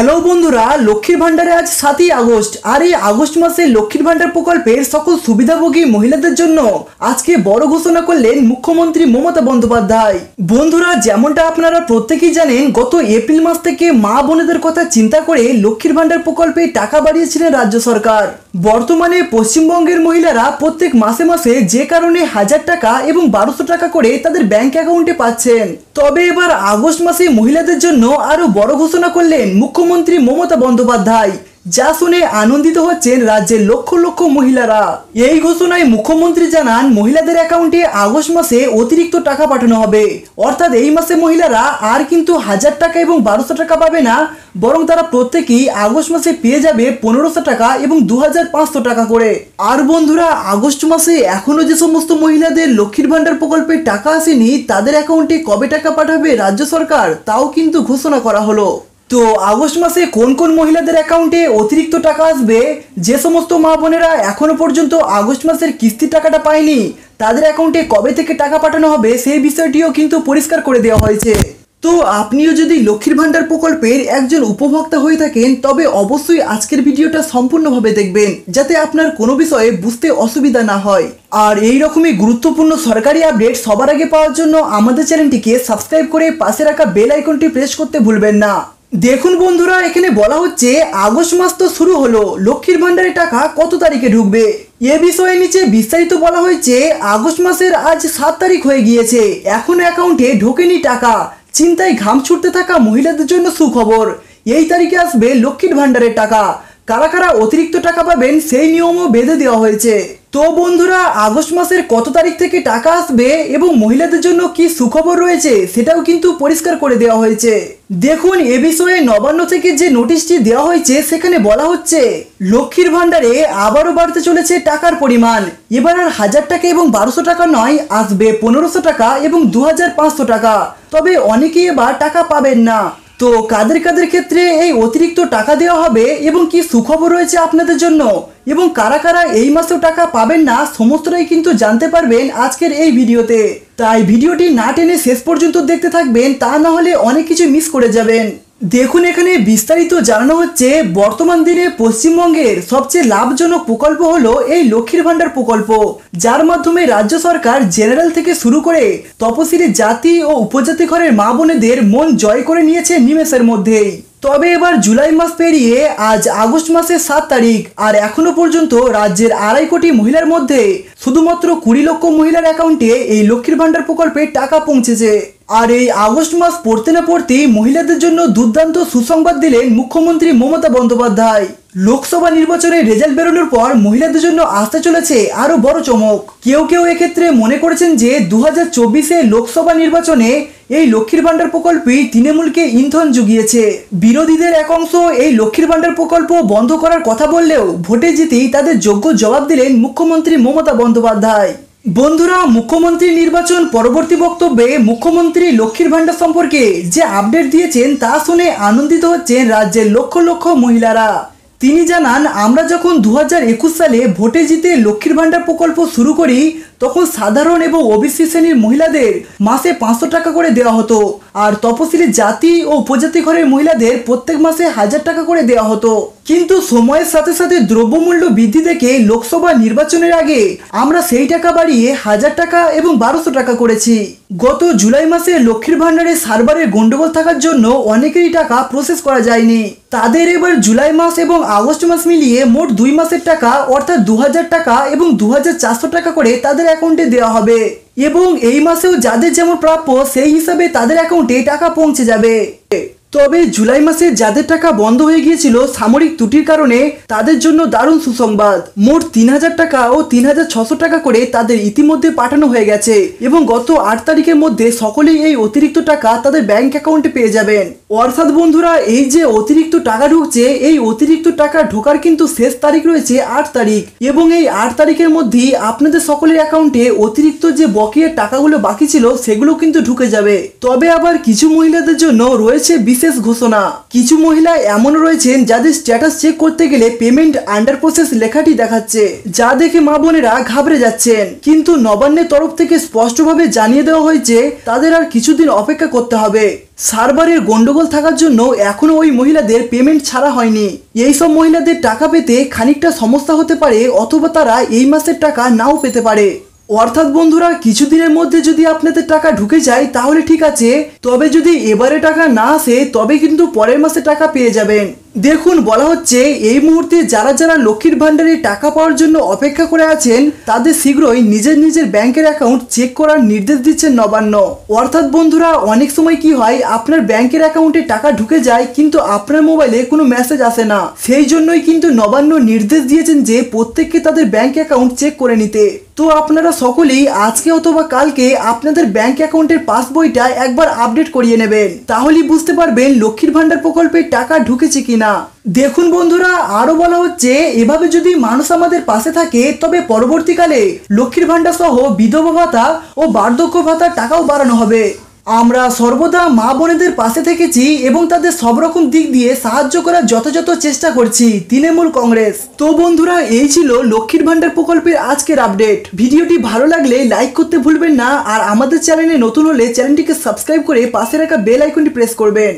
hello বন্ধুরা লক্ষ্মীর ভাণ্ডারে আজ সাতই আগস্ট আর এই আগস্ট মাসে লক্ষ্মীর ভাণ্ডার প্রকল্পের সকল সুবিধাভোগী মহিলাদের জন্য আজকে বড় ঘোষণা করলেন মুখ্যমন্ত্রী মমতা বন্দ্যোপাধ্যায় বন্ধুরা যেমনটা আপনারা প্রত্যেকেই জানেন গত এপ্রিল মাস থেকে মা বোনেদের কথা চিন্তা করে লক্ষ্মীর ভাণ্ডার প্রকল্পে টাকা বাড়িয়েছিলেন রাজ্য সরকার বর্তমানে পশ্চিমবঙ্গের মহিলারা প্রত্যেক মাসে মাসে যে কারণে হাজার টাকা এবং বারোশো টাকা করে তাদের ব্যাংক অ্যাকাউন্টে পাচ্ছেন তবে এবার আগস্ট মাসে মহিলাদের জন্য আরো বড় ঘোষণা করলেন মুখ্যমন্ত্রী মুখ্যমন্ত্রী মমতা বন্দ্যোপাধ্যায় যা শুনে আনন্দিত হচ্ছেন রাজ্যের লক্ষ লক্ষ মহিলারা এই ঘোষণায় মুখ্যমন্ত্রী জানান মহিলাদের অ্যাকাউন্টে আগস্ট মাসে অতিরিক্ত টাকা পাঠানো হবে অর্থাৎ এই মাসে মহিলারা আর কিন্তু হাজার টাকা এবং বারোশো টাকা পাবে না বরং তারা প্রত্যেকেই আগস্ট মাসে পেয়ে যাবে পনেরোশো টাকা এবং দু হাজার টাকা করে আর বন্ধুরা আগস্ট মাসে এখনও যে সমস্ত মহিলাদের লক্ষ্মীর ভাণ্ডার প্রকল্পে টাকা আসেনি তাদের অ্যাকাউন্টে কবে টাকা পাঠাবে রাজ্য সরকার তাও কিন্তু ঘোষণা করা হলো তো আগস্ট মাসে কোন কোন মহিলাদের অ্যাকাউন্টে অতিরিক্ত টাকা আসবে যে সমস্ত মা বোনেরা এখনও পর্যন্ত আগস্ট মাসের কিস্তির টাকাটা পায়নি তাদের অ্যাকাউন্টে কবে থেকে টাকা পাঠানো হবে সেই বিষয়টিও কিন্তু পরিষ্কার করে দেওয়া হয়েছে তো আপনিও যদি লক্ষ্মীর ভাণ্ডার প্রকল্পের একজন উপভোক্তা হয়ে থাকেন তবে অবশ্যই আজকের ভিডিওটা সম্পূর্ণভাবে দেখবেন যাতে আপনার কোনো বিষয়ে বুঝতে অসুবিধা না হয় আর এই রকমই গুরুত্বপূর্ণ সরকারি আপডেট সবার আগে পাওয়ার জন্য আমাদের চ্যানেলটিকে সাবস্ক্রাইব করে পাশে রাখা বেল আইকনটি প্রেস করতে ভুলবেন না দেখুন বন্ধুরা এখানে বলা হচ্ছে আগস্ট মাস তো শুরু হলো লক্ষ্মীর ভাণ্ডারের টাকা কত তারিখে ঢুকবে এ বিষয়ে নিচে বিস্তারিত বলা হয়েছে আগস্ট মাসের আজ সাত তারিখ হয়ে গিয়েছে এখন অ্যাকাউন্টে ঢোকেনি টাকা চিন্তায় ঘাম ছুটতে থাকা মহিলাদের জন্য সুখবর এই তারিখে আসবে লক্ষ্মীর ভাণ্ডারের টাকা কারা কারা অতিরিক্ত টাকা পাবেন সেই নিয়মও বেঁধে দেওয়া হয়েছে তো বন্ধুরা আগস্ট মাসের কত তারিখ থেকে টাকা আসবে এবং মহিলাদের জন্য কি সুখবর রয়েছে সেটাও কিন্তু পরিষ্কার করে দেওয়া হয়েছে দেখুন এ বিষয়ে নবান্ন থেকে যে নোটিশটি দেওয়া হয়েছে সেখানে বলা হচ্ছে লক্ষ্মীর ভাণ্ডারে আবারও বাড়তে চলেছে টাকার পরিমাণ এবার আর হাজার টাকা এবং বারোশো টাকা নয় আসবে পনেরোশো টাকা এবং দু টাকা তবে অনেকেই এবার টাকা পাবেন না তো কাদের কাদের ক্ষেত্রে এই অতিরিক্ত টাকা দেওয়া হবে এবং কি সুখবর রয়েছে আপনাদের জন্য এবং কারা কারা এই মাসেও টাকা পাবেন না সমস্তটাই কিন্তু জানতে পারবেন আজকের এই ভিডিওতে তাই ভিডিওটি না টেনে শেষ পর্যন্ত দেখতে থাকবেন তা না হলে অনেক কিছু মিস করে যাবেন দেখুন এখানে বিস্তারিত জানানো হচ্ছে বর্তমান দিনে পশ্চিমবঙ্গের সবচেয়ে লাভজনক প্রকল্প হল এই লক্ষ্মীর ভাণ্ডার প্রকল্প যার মাধ্যমে রাজ্য সরকার জেনারেল থেকে শুরু করে তপশিলি জাতি ও উপজাতি ঘরের মা বোনেদের মন জয় করে নিয়েছে নিমেষের মধ্যেই তবে এবার জুলাই মাস পেরিয়ে আজ আগস্ট মাসের সাত তারিখ আর এখনও পর্যন্ত রাজ্যের আড়াই কোটি মহিলার মধ্যে শুধুমাত্র কুড়ি লক্ষ মহিলার অ্যাকাউন্টে এই লক্ষ্মীর ভাণ্ডার প্রকল্পের টাকা পৌঁছেছে আর এই আগস্ট মাস পড়তে না পড়তেই মহিলাদের জন্য দুর্দান্ত সুসংবাদ দিলেন মুখ্যমন্ত্রী মমতা বন্দ্যোপাধ্যায় লোকসভা নির্বাচনের রেজাল্ট বেরোনোর পর মহিলাদের জন্য আসতে চলেছে আরও বড় চমক কেউ কেউ এক্ষেত্রে মনে করেছেন যে দু হাজার চব্বিশে লোকসভা নির্বাচনে এই লক্ষ্মীর ভাণ্ডার প্রকল্পই তৃণমূলকে ইন্ধন জুগিয়েছে বিরোধীদের এক অংশ এই লক্ষ্মীর ভাণ্ডার প্রকল্প বন্ধ করার কথা বললেও ভোটে জিতেই তাদের যোগ্য জবাব দিলেন মুখ্যমন্ত্রী মমতা বন্দ্যোপাধ্যায় বন্ধুরা মুখ্যমন্ত্রী নির্বাচন পরবর্তী বক্তব্যে মুখ্যমন্ত্রী লক্ষ্মীর ভাণ্ডার সম্পর্কে যে আপডেট দিয়েছেন তা শুনে আনন্দিত হচ্ছেন রাজ্যের লক্ষ লক্ষ মহিলারা তিনি জানান আমরা যখন দু সালে ভোটে জিতে লক্ষ্মীর ভাণ্ডার প্রকল্প শুরু করি তখন সাধারণ এবং ওবিসি শ্রেণীর মহিলাদের মাসে পাঁচশো টাকা করে দেওয়া হতো আর তপশিলি জাতি ও উপজাতি ঘরের মহিলাদের প্রত্যেক মাসে হাজার টাকা করে দেওয়া হতো কিন্তু সময়ের সাথে সাথে দ্রব্যমূল্য বৃদ্ধি দেখে লোকসভা নির্বাচনের আগে আমরা সেই টাকা বাড়িয়ে হাজার টাকা এবং বারোশো টাকা করেছি গত জুলাই মাসে লক্ষ্মীর ভাণ্ডারে সার্ভারের গণ্ডগোল থাকার জন্য অনেকেরই টাকা প্রসেস করা যায়নি তাদের এবার জুলাই মাস এবং আগস্ট মাস মিলিয়ে মোট দুই মাসের টাকা অর্থাৎ দু টাকা এবং দু টাকা করে তাদের অ্যাকাউন্টে দেওয়া হবে এবং এই মাসেও যাদের যেমন প্রাপ্য সেই হিসাবে তাদের অ্যাকাউন্টে টাকা পৌঁছে যাবে তবে জুলাই মাসে যাদের টাকা বন্ধ হয়ে গিয়েছিল সামরিক ত্রুটির কারণে তাদের জন্য দারুণ সুসংবাদ মোট তিন হাজার টাকা ও তিন হাজার ছশো টাকা করে তাদের ইতিমধ্যে পাঠানো হয়ে গেছে এবং গত আট তারিখের মধ্যে সকলেই এই অতিরিক্ত টাকা তাদের ব্যাংক অ্যাকাউন্টে পেয়ে যাবেন অর্থাৎ বন্ধুরা এই যে অতিরিক্ত টাকা ঢুকছে এই অতিরিক্ত টাকা ঢোকার কিন্তু শেষ তারিখ রয়েছে আট তারিখ এবং এই আট তারিখের মধ্যেই আপনাদের সকলের অ্যাকাউন্টে অতিরিক্ত যে বকেয়া টাকাগুলো বাকি ছিল সেগুলো কিন্তু ঢুকে যাবে তবে আবার কিছু মহিলাদের জন্য রয়েছে বিশ বিশেষ ঘোষণা কিছু মহিলা এমন রয়েছেন যাদের স্ট্যাটাস চেক করতে গেলে পেমেন্ট আন্ডার প্রসেস লেখাটি দেখাচ্ছে যা দেখে মা বোনেরা ঘাবড়ে যাচ্ছেন কিন্তু নবান্নের তরফ থেকে স্পষ্টভাবে জানিয়ে দেওয়া হয়েছে তাদের আর কিছুদিন অপেক্ষা করতে হবে সার্ভারের গন্ডগোল থাকার জন্য এখনও ওই মহিলাদের পেমেন্ট ছাড়া হয়নি এই সব মহিলাদের টাকা পেতে খানিকটা সমস্যা হতে পারে অথবা তারা এই মাসের টাকা নাও পেতে পারে অর্থাৎ বন্ধুরা কিছুদিনের মধ্যে যদি আপনাদের টাকা ঢুকে যায় তাহলে ঠিক আছে তবে যদি এবারে টাকা না আসে তবে কিন্তু পরের মাসে টাকা পেয়ে যাবেন দেখুন বলা হচ্ছে এই মুহূর্তে যারা যারা লক্ষ্মীর ভাণ্ডারে টাকা পাওয়ার জন্য অপেক্ষা করে আছেন তাদের শীঘ্রই নিজের নিজের ব্যাংকের অ্যাকাউন্ট চেক করার নির্দেশ দিচ্ছেন নবান্ন অর্থাৎ বন্ধুরা অনেক সময় কি হয় আপনার ব্যাংকের অ্যাকাউন্টে টাকা ঢুকে যায় কিন্তু আপনার মোবাইলে কোনো মেসেজ আসে না সেই জন্যই কিন্তু নবান্ন নির্দেশ দিয়েছেন যে প্রত্যেককে তাদের ব্যাংক অ্যাকাউন্ট চেক করে নিতে তো আপনারা সকলেই আজকে অথবা কালকে আপনাদের ব্যাংক অ্যাকাউন্টের পাসবইটা একবার আপডেট করিয়ে নেবেন তাহলেই বুঝতে পারবেন লক্ষ্মীর ভাণ্ডার প্রকল্পে টাকা ঢুকেছে কিনা না দেখুন বন্ধুরা আরও বলা হচ্ছে এভাবে যদি মানুষ আমাদের পাশে থাকে তবে পরবর্তীকালে লক্ষ্মীর ভাণ্ডার সহ বিধবা ভাতা ও বার্ধক্য ভাতার টাকাও বাড়ানো হবে আমরা সর্বদা মা বোনেদের পাশে থেকেছি এবং তাদের সব রকম দিক দিয়ে সাহায্য করার যথাযথ চেষ্টা করছি তৃণমূল কংগ্রেস তো বন্ধুরা এই ছিল লক্ষ্মীর ভাণ্ডার প্রকল্পের আজকের আপডেট ভিডিওটি ভালো লাগলে লাইক করতে ভুলবেন না আর আমাদের চ্যানেলে নতুন হলে চ্যানেলটিকে সাবস্ক্রাইব করে পাশে রাখা বেল আইকনটি প্রেস করবেন